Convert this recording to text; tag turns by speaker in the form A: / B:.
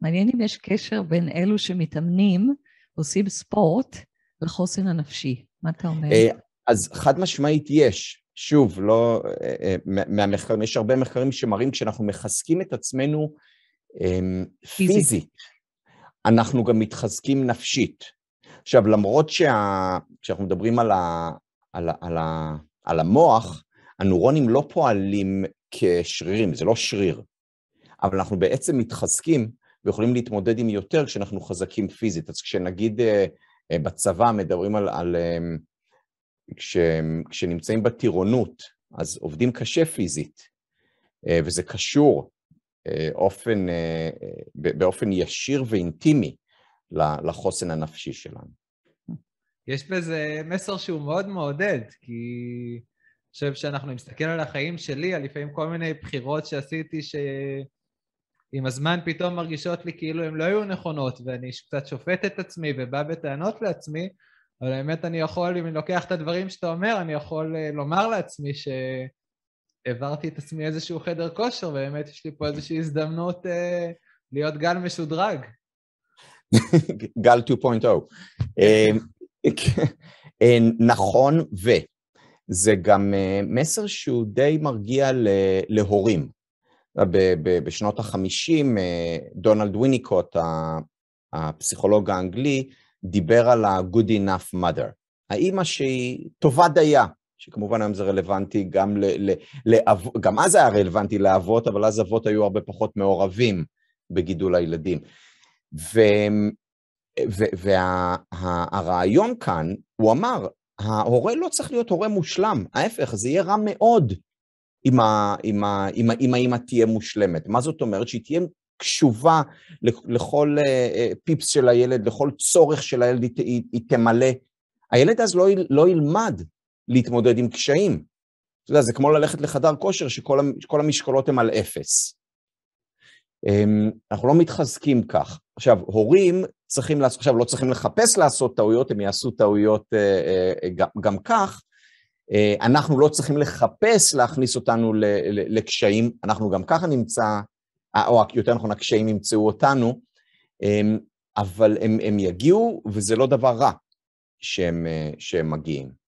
A: מעניין אם יש קשר בין אלו שמתאמנים, עושים ספורט, לחוסן הנפשי. מה אתה אומר? אה, אז חד משמעית יש. שוב, לא... אה, אה, מהמחקרים, יש הרבה מחקרים שמראים כשאנחנו מחזקים את עצמנו אמ, פיזית, פיזית. אנחנו גם מתחזקים נפשית. עכשיו, למרות שכשאנחנו שה... מדברים על, ה... על, ה... על, ה... על המוח, הנוירונים לא פועלים כשרירים, זה לא שריר, אבל אנחנו בעצם מתחזקים ויכולים להתמודד עם יותר כשאנחנו חזקים פיזית. אז כשנגיד אה, אה, בצבא מדברים על... על אה, כש, כשנמצאים בטירונות, אז עובדים קשה פיזית, וזה קשור אופן, באופן ישיר ואינטימי לחוסן הנפשי שלנו.
B: יש בזה מסר שהוא מאוד מעודד, כי אני חושב שאנחנו נסתכל על החיים שלי, על לפעמים כל מיני בחירות שעשיתי, ש... עם הזמן פתאום מרגישות לי כאילו הן לא היו נכונות, ואני קצת שופט את עצמי ובא בטענות לעצמי, אבל האמת אני יכול, אם אני לוקח את הדברים שאתה אומר, אני יכול אה, לומר לעצמי שהעברתי את עצמי איזשהו חדר כושר, ובאמת יש לי פה איזושהי הזדמנות אה, להיות גל משודרג.
A: גל 2.0. אה, אה, נכון, ו... זה גם מסר שהוא די מרגיע להורים. אה, בשנות החמישים אה, דונלד ויניקוט, הפסיכולוג האנגלי, דיבר על ה-good enough mother, האימא שהיא טובה דייה, שכמובן היום זה רלוונטי גם ל... ל, ל גם אז היה רלוונטי לאבות, אבל אז אבות היו הרבה פחות מעורבים בגידול הילדים. ו, ו, והרעיון וה, כאן, הוא אמר, ההורה לא צריך להיות הורה מושלם, ההפך, זה יהיה רע מאוד אם האמא תהיה מושלמת. מה זאת אומרת? שהיא תהיה קשובה לכל אה, אה, פיפס של הילד, לכל צורך של הילד, היא, היא, היא תמלא. הילד אז לא, לא ילמד להתמודד עם קשיים. אתה יודע, זה כמו ללכת לחדר כושר שכל המשקולות הן על אפס. אמ, אנחנו לא מתחזקים כך. עכשיו, הורים צריכים, לעשות, עכשיו לא צריכים לחפש לעשות טעויות, הם יעשו טעויות אה, גם, גם כך, אה, אנחנו לא צריכים לחפש להכניס אותנו לקשיים, אנחנו גם ככה נמצא, אה, או יותר נכון, הקשיים ימצאו אותנו, אמ, אבל הם, הם יגיעו, וזה לא דבר רע שהם, אה, שהם מגיעים.